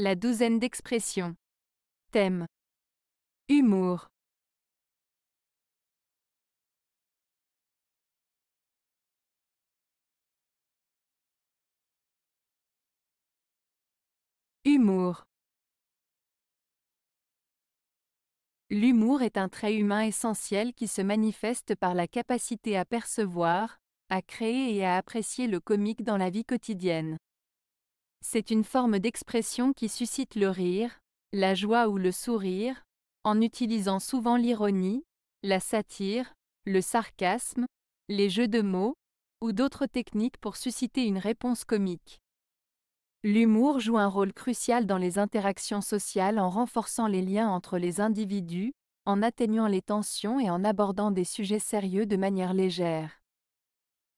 La douzaine d'expressions. Thème. Humour. Humour. L'humour est un trait humain essentiel qui se manifeste par la capacité à percevoir, à créer et à apprécier le comique dans la vie quotidienne. C'est une forme d'expression qui suscite le rire, la joie ou le sourire, en utilisant souvent l'ironie, la satire, le sarcasme, les jeux de mots, ou d'autres techniques pour susciter une réponse comique. L'humour joue un rôle crucial dans les interactions sociales en renforçant les liens entre les individus, en atténuant les tensions et en abordant des sujets sérieux de manière légère.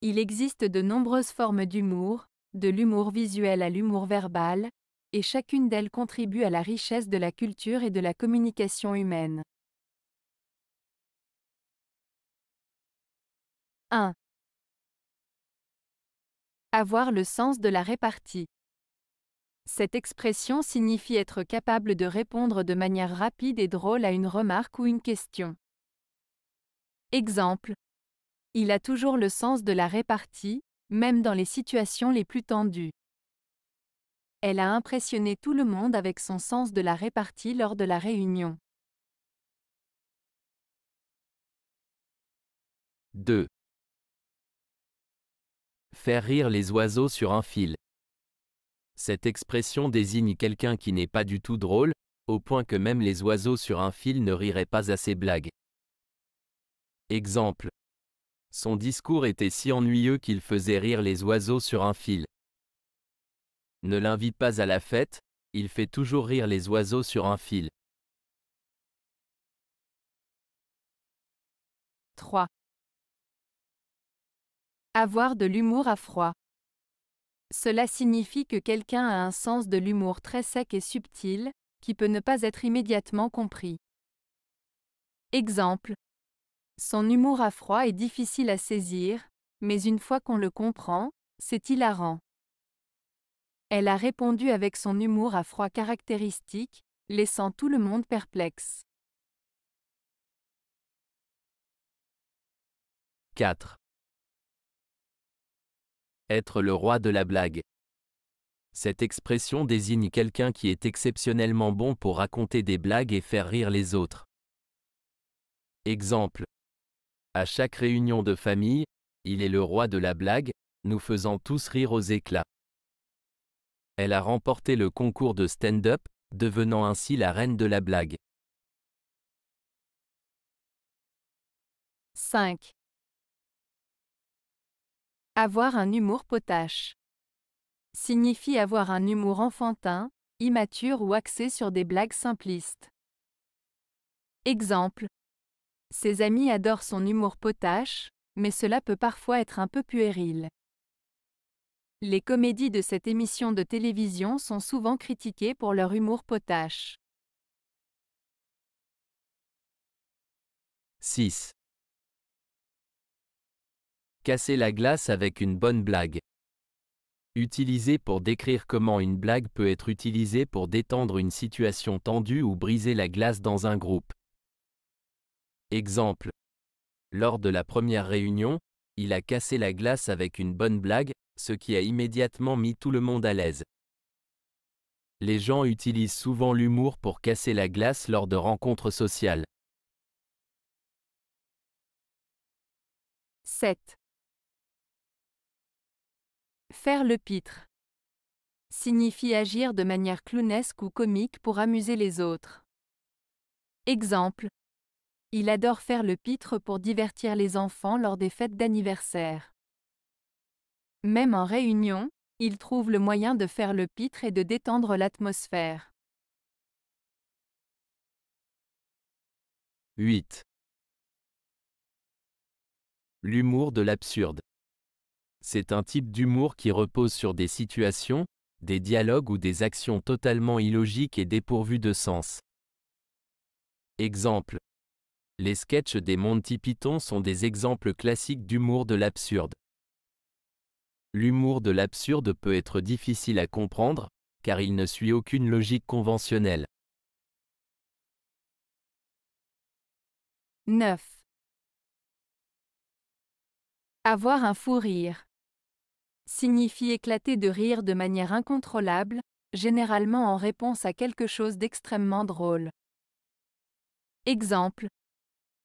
Il existe de nombreuses formes d'humour, de l'humour visuel à l'humour verbal, et chacune d'elles contribue à la richesse de la culture et de la communication humaine. 1. Avoir le sens de la répartie. Cette expression signifie être capable de répondre de manière rapide et drôle à une remarque ou une question. Exemple. Il a toujours le sens de la répartie, même dans les situations les plus tendues. Elle a impressionné tout le monde avec son sens de la répartie lors de la réunion. 2. Faire rire les oiseaux sur un fil. Cette expression désigne quelqu'un qui n'est pas du tout drôle, au point que même les oiseaux sur un fil ne riraient pas à ses blagues. Exemple. Son discours était si ennuyeux qu'il faisait rire les oiseaux sur un fil. Ne l'invite pas à la fête, il fait toujours rire les oiseaux sur un fil. 3. Avoir de l'humour à froid. Cela signifie que quelqu'un a un sens de l'humour très sec et subtil, qui peut ne pas être immédiatement compris. Exemple, son humour à froid est difficile à saisir, mais une fois qu'on le comprend, c'est hilarant. Elle a répondu avec son humour à froid caractéristique, laissant tout le monde perplexe. 4. Être le roi de la blague. Cette expression désigne quelqu'un qui est exceptionnellement bon pour raconter des blagues et faire rire les autres. Exemple, à chaque réunion de famille, il est le roi de la blague, nous faisant tous rire aux éclats. Elle a remporté le concours de stand-up, devenant ainsi la reine de la blague. 5. Avoir un humour potache signifie avoir un humour enfantin, immature ou axé sur des blagues simplistes. Exemple ses amis adorent son humour potache, mais cela peut parfois être un peu puéril. Les comédies de cette émission de télévision sont souvent critiquées pour leur humour potache. 6. Casser la glace avec une bonne blague. Utilisé pour décrire comment une blague peut être utilisée pour détendre une situation tendue ou briser la glace dans un groupe. Exemple. Lors de la première réunion, il a cassé la glace avec une bonne blague, ce qui a immédiatement mis tout le monde à l'aise. Les gens utilisent souvent l'humour pour casser la glace lors de rencontres sociales. 7. Faire le pitre signifie agir de manière clownesque ou comique pour amuser les autres. Exemple il adore faire le pitre pour divertir les enfants lors des fêtes d'anniversaire. Même en réunion, il trouve le moyen de faire le pitre et de détendre l'atmosphère. 8. L'humour de l'absurde. C'est un type d'humour qui repose sur des situations, des dialogues ou des actions totalement illogiques et dépourvues de sens. Exemple les sketchs des Monty Python sont des exemples classiques d'humour de l'absurde. L'humour de l'absurde peut être difficile à comprendre, car il ne suit aucune logique conventionnelle. 9. Avoir un fou rire signifie éclater de rire de manière incontrôlable, généralement en réponse à quelque chose d'extrêmement drôle. Exemple,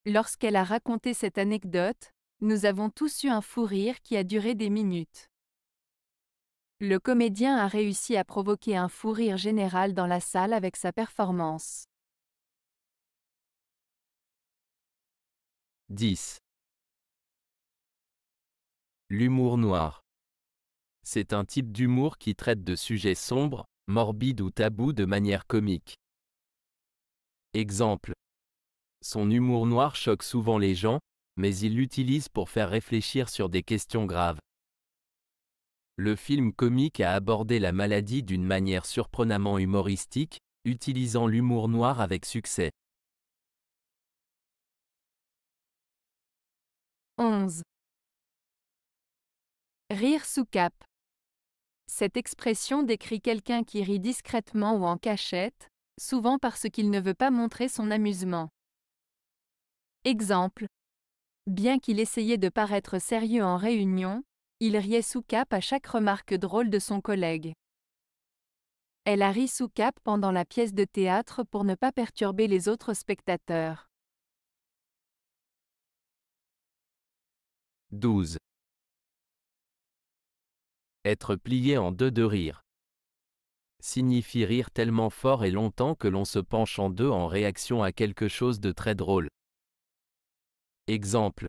Lorsqu'elle a raconté cette anecdote, nous avons tous eu un fou rire qui a duré des minutes. Le comédien a réussi à provoquer un fou rire général dans la salle avec sa performance. 10. L'humour noir. C'est un type d'humour qui traite de sujets sombres, morbides ou tabous de manière comique. Exemple, son humour noir choque souvent les gens, mais il l'utilise pour faire réfléchir sur des questions graves. Le film comique a abordé la maladie d'une manière surprenamment humoristique, utilisant l'humour noir avec succès. 11. Rire sous cape. Cette expression décrit quelqu'un qui rit discrètement ou en cachette, souvent parce qu'il ne veut pas montrer son amusement. Exemple. Bien qu'il essayait de paraître sérieux en réunion, il riait sous cap à chaque remarque drôle de son collègue. Elle a ri sous cap pendant la pièce de théâtre pour ne pas perturber les autres spectateurs. 12. Être plié en deux de rire. Signifie rire tellement fort et longtemps que l'on se penche en deux en réaction à quelque chose de très drôle. Exemple.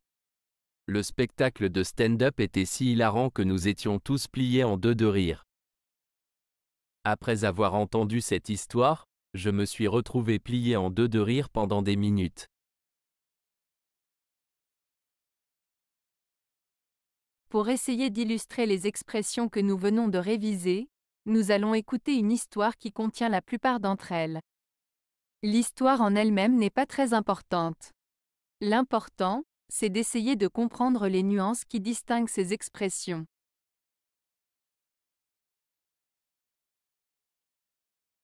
Le spectacle de stand-up était si hilarant que nous étions tous pliés en deux de rire. Après avoir entendu cette histoire, je me suis retrouvé plié en deux de rire pendant des minutes. Pour essayer d'illustrer les expressions que nous venons de réviser, nous allons écouter une histoire qui contient la plupart d'entre elles. L'histoire en elle-même n'est pas très importante. L'important, c'est d'essayer de comprendre les nuances qui distinguent ces expressions.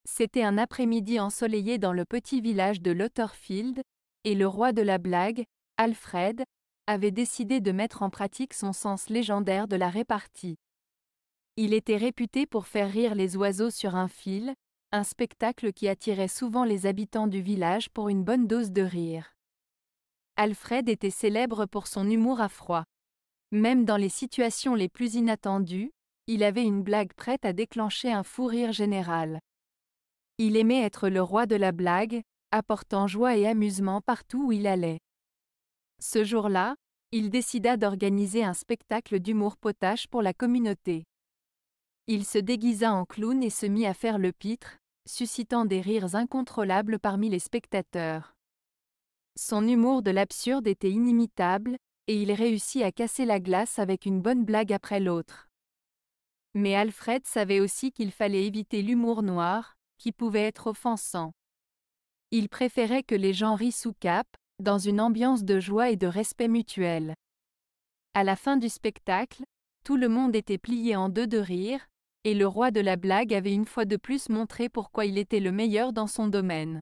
C'était un après-midi ensoleillé dans le petit village de Lotterfield, et le roi de la blague, Alfred, avait décidé de mettre en pratique son sens légendaire de la répartie. Il était réputé pour faire rire les oiseaux sur un fil, un spectacle qui attirait souvent les habitants du village pour une bonne dose de rire. Alfred était célèbre pour son humour à froid. Même dans les situations les plus inattendues, il avait une blague prête à déclencher un fou rire général. Il aimait être le roi de la blague, apportant joie et amusement partout où il allait. Ce jour-là, il décida d'organiser un spectacle d'humour potache pour la communauté. Il se déguisa en clown et se mit à faire le pitre, suscitant des rires incontrôlables parmi les spectateurs. Son humour de l'absurde était inimitable, et il réussit à casser la glace avec une bonne blague après l'autre. Mais Alfred savait aussi qu'il fallait éviter l'humour noir, qui pouvait être offensant. Il préférait que les gens rient sous cap, dans une ambiance de joie et de respect mutuel. À la fin du spectacle, tout le monde était plié en deux de rire, et le roi de la blague avait une fois de plus montré pourquoi il était le meilleur dans son domaine.